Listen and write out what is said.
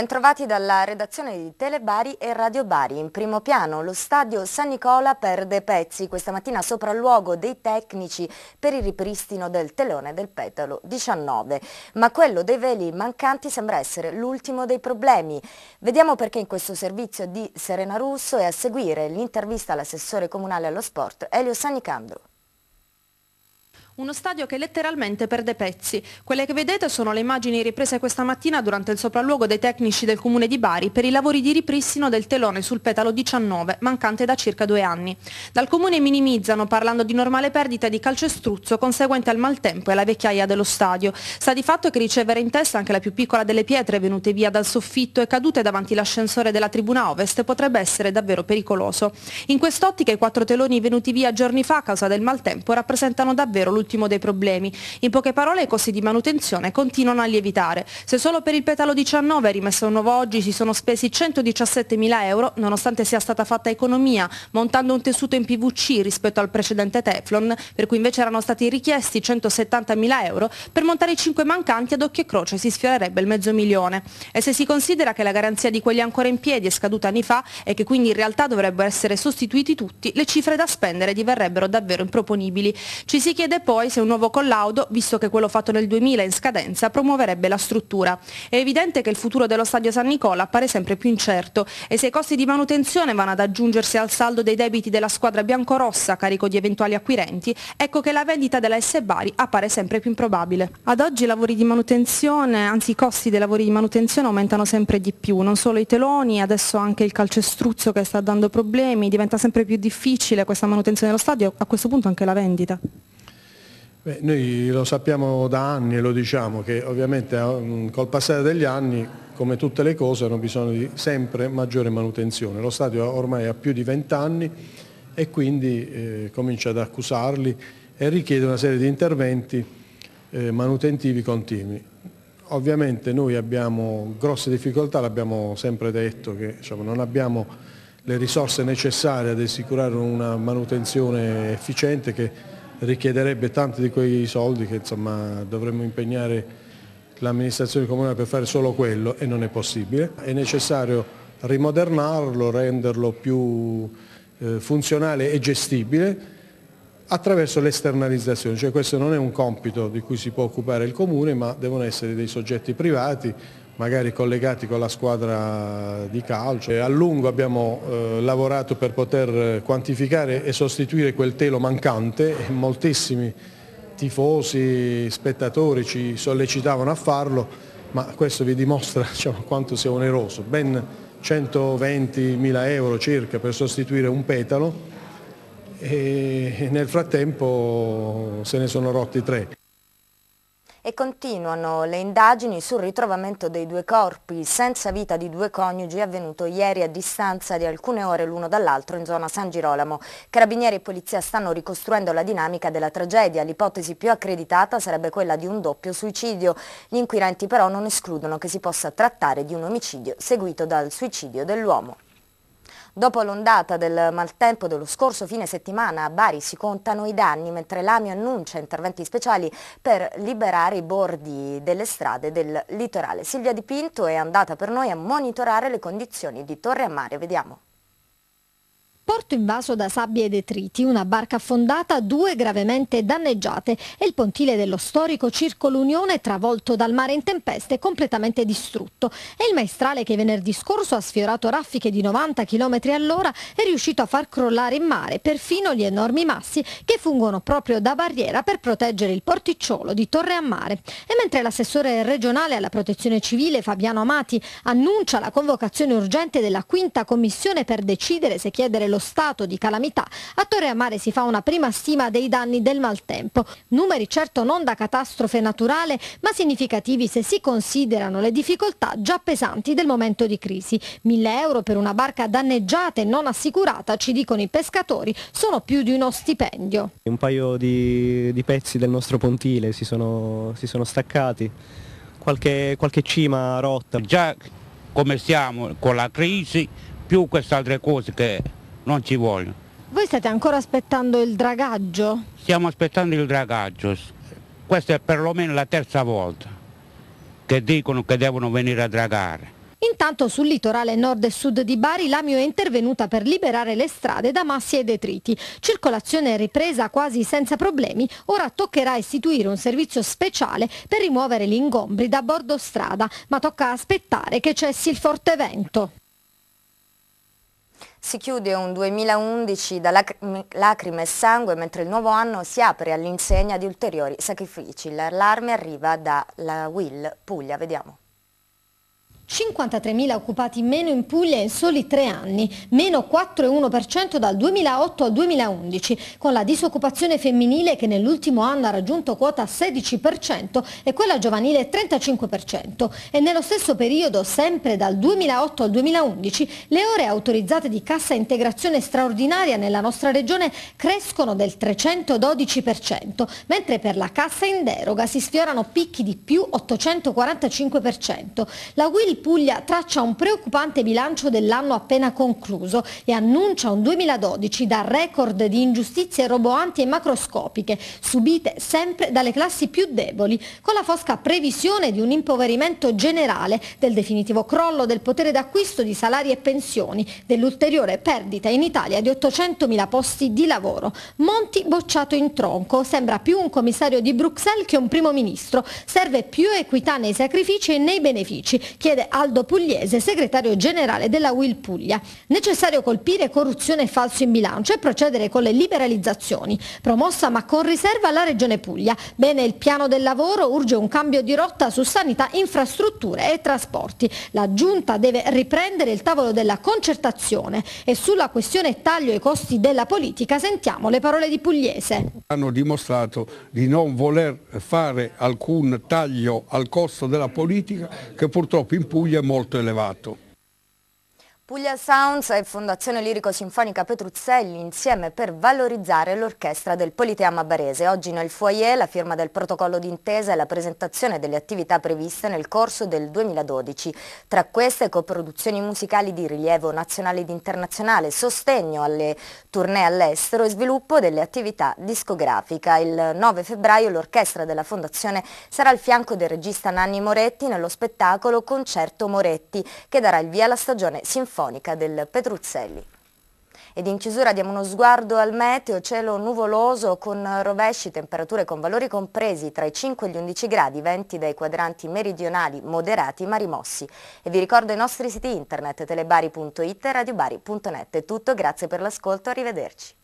Bentrovati dalla redazione di Telebari e Radio Bari. In primo piano lo stadio San Nicola perde pezzi. Questa mattina sopralluogo dei tecnici per il ripristino del telone del petalo 19. Ma quello dei veli mancanti sembra essere l'ultimo dei problemi. Vediamo perché in questo servizio di Serena Russo è a seguire l'intervista all'assessore comunale allo sport Elio Sanicandro. Uno stadio che letteralmente perde pezzi. Quelle che vedete sono le immagini riprese questa mattina durante il sopralluogo dei tecnici del comune di Bari per i lavori di ripristino del telone sul petalo 19, mancante da circa due anni. Dal comune minimizzano parlando di normale perdita di calcestruzzo conseguente al maltempo e alla vecchiaia dello stadio. Sta di fatto che ricevere in testa anche la più piccola delle pietre venute via dal soffitto e cadute davanti l'ascensore della tribuna ovest potrebbe essere davvero pericoloso. In quest'ottica i quattro teloni venuti via giorni fa a causa del maltempo rappresentano davvero l'ultimo l'ultimo dei problemi. In poche parole i costi di manutenzione continuano a lievitare. Se solo per il petalo 19 rimesso nuovo oggi si sono spesi 117 mila euro, nonostante sia stata fatta economia, montando un tessuto in PVC rispetto al precedente Teflon, per cui invece erano stati richiesti 170 mila euro, per montare i 5 mancanti ad occhio e croce si sfiorerebbe il mezzo milione. E se si considera che la garanzia di quelli ancora in piedi è scaduta anni fa e che quindi in realtà dovrebbero essere sostituiti tutti, le cifre da spendere diverrebbero davvero improponibili. Ci si chiede poi poi se un nuovo collaudo, visto che quello fatto nel 2000 è in scadenza, promuoverebbe la struttura. È evidente che il futuro dello stadio San Nicola appare sempre più incerto e se i costi di manutenzione vanno ad aggiungersi al saldo dei debiti della squadra biancorossa carico di eventuali acquirenti, ecco che la vendita della S Bari appare sempre più improbabile. Ad oggi i lavori di manutenzione, anzi i costi dei lavori di manutenzione aumentano sempre di più, non solo i teloni, adesso anche il calcestruzzo che sta dando problemi, diventa sempre più difficile questa manutenzione dello stadio, a questo punto anche la vendita. Beh, noi lo sappiamo da anni e lo diciamo che ovviamente eh, col passare degli anni come tutte le cose hanno bisogno di sempre maggiore manutenzione. Lo stadio ormai ha più di 20 anni e quindi eh, comincia ad accusarli e richiede una serie di interventi eh, manutentivi continui. Ovviamente noi abbiamo grosse difficoltà, l'abbiamo sempre detto, che diciamo, non abbiamo le risorse necessarie ad assicurare una manutenzione efficiente che richiederebbe tanti di quei soldi che insomma, dovremmo impegnare l'amministrazione comunale per fare solo quello e non è possibile. È necessario rimodernarlo, renderlo più eh, funzionale e gestibile attraverso l'esternalizzazione, cioè questo non è un compito di cui si può occupare il Comune ma devono essere dei soggetti privati magari collegati con la squadra di calcio. A lungo abbiamo eh, lavorato per poter quantificare e sostituire quel telo mancante e moltissimi tifosi, spettatori ci sollecitavano a farlo, ma questo vi dimostra diciamo, quanto sia oneroso. Ben 120.000 euro circa per sostituire un petalo e nel frattempo se ne sono rotti tre e continuano le indagini sul ritrovamento dei due corpi senza vita di due coniugi avvenuto ieri a distanza di alcune ore l'uno dall'altro in zona San Girolamo. Carabinieri e polizia stanno ricostruendo la dinamica della tragedia. L'ipotesi più accreditata sarebbe quella di un doppio suicidio. Gli inquirenti però non escludono che si possa trattare di un omicidio seguito dal suicidio dell'uomo. Dopo l'ondata del maltempo dello scorso fine settimana a Bari si contano i danni mentre l'AMIO annuncia interventi speciali per liberare i bordi delle strade del litorale. Silvia Dipinto è andata per noi a monitorare le condizioni di Torre a Mare. Vediamo porto invaso da sabbie e detriti, una barca affondata, due gravemente danneggiate e il pontile dello storico Circolo Unione travolto dal mare in tempeste completamente distrutto. E il maestrale che venerdì scorso ha sfiorato raffiche di 90 km all'ora è riuscito a far crollare in mare perfino gli enormi massi che fungono proprio da barriera per proteggere il porticciolo di Torre a Mare. E mentre l'assessore regionale alla protezione civile Fabiano Amati annuncia la convocazione urgente della quinta commissione per decidere se chiedere lo stato di calamità, a Torre Amare si fa una prima stima dei danni del maltempo. Numeri certo non da catastrofe naturale, ma significativi se si considerano le difficoltà già pesanti del momento di crisi. 1000 euro per una barca danneggiata e non assicurata, ci dicono i pescatori, sono più di uno stipendio. Un paio di, di pezzi del nostro pontile si sono, si sono staccati, qualche, qualche cima rotta. Già come siamo con la crisi, più queste altre cose che non ci vogliono. Voi state ancora aspettando il dragaggio? Stiamo aspettando il dragaggio, questa è perlomeno la terza volta che dicono che devono venire a dragare. Intanto sul litorale nord e sud di Bari l'Amio è intervenuta per liberare le strade da massi e detriti. Circolazione ripresa quasi senza problemi, ora toccherà istituire un servizio speciale per rimuovere gli ingombri da bordo strada, ma tocca aspettare che cessi il forte vento. Si chiude un 2011 da lacrime e sangue mentre il nuovo anno si apre all'insegna di ulteriori sacrifici. L'allarme arriva dalla Will Puglia, vediamo. 53.000 occupati meno in Puglia in soli tre anni, meno 4,1% dal 2008 al 2011, con la disoccupazione femminile che nell'ultimo anno ha raggiunto quota 16% e quella giovanile 35%. E nello stesso periodo, sempre dal 2008 al 2011, le ore autorizzate di cassa integrazione straordinaria nella nostra regione crescono del 312%, mentre per la cassa in deroga si sfiorano picchi di più 845%. La Will Puglia traccia un preoccupante bilancio dell'anno appena concluso e annuncia un 2012 da record di ingiustizie roboanti e macroscopiche, subite sempre dalle classi più deboli, con la fosca previsione di un impoverimento generale, del definitivo crollo del potere d'acquisto di salari e pensioni, dell'ulteriore perdita in Italia di 800.000 posti di lavoro. Monti bocciato in tronco, sembra più un commissario di Bruxelles che un primo ministro, serve più equità nei sacrifici e nei benefici, chiede a Aldo Pugliese, segretario generale della Will Puglia. Necessario colpire corruzione e falso in bilancio e procedere con le liberalizzazioni, promossa ma con riserva alla Regione Puglia. Bene il piano del lavoro, urge un cambio di rotta su sanità, infrastrutture e trasporti. La Giunta deve riprendere il tavolo della concertazione e sulla questione taglio ai costi della politica sentiamo le parole di Pugliese. Hanno dimostrato di non voler fare alcun taglio al costo della politica che purtroppo in Puglia Puglia molto elevato. Puglia Sounds e Fondazione Lirico Sinfonica Petruzzelli insieme per valorizzare l'orchestra del Politeama Barese. Oggi nel foyer la firma del protocollo d'intesa e la presentazione delle attività previste nel corso del 2012. Tra queste coproduzioni musicali di rilievo nazionale ed internazionale, sostegno alle tournée all'estero e sviluppo delle attività discografica. Il 9 febbraio l'orchestra della Fondazione sarà al fianco del regista Nanni Moretti nello spettacolo Concerto Moretti che darà il via alla stagione sinfonica radiofonica del Pedruzzelli. Ed in chiusura diamo uno sguardo al meteo, cielo nuvoloso con rovesci, temperature con valori compresi tra i 5 e gli 11 gradi, venti dai quadranti meridionali moderati ma rimossi. E vi ricordo i nostri siti internet telebari.it e radiobari.net. È tutto, grazie per l'ascolto, arrivederci.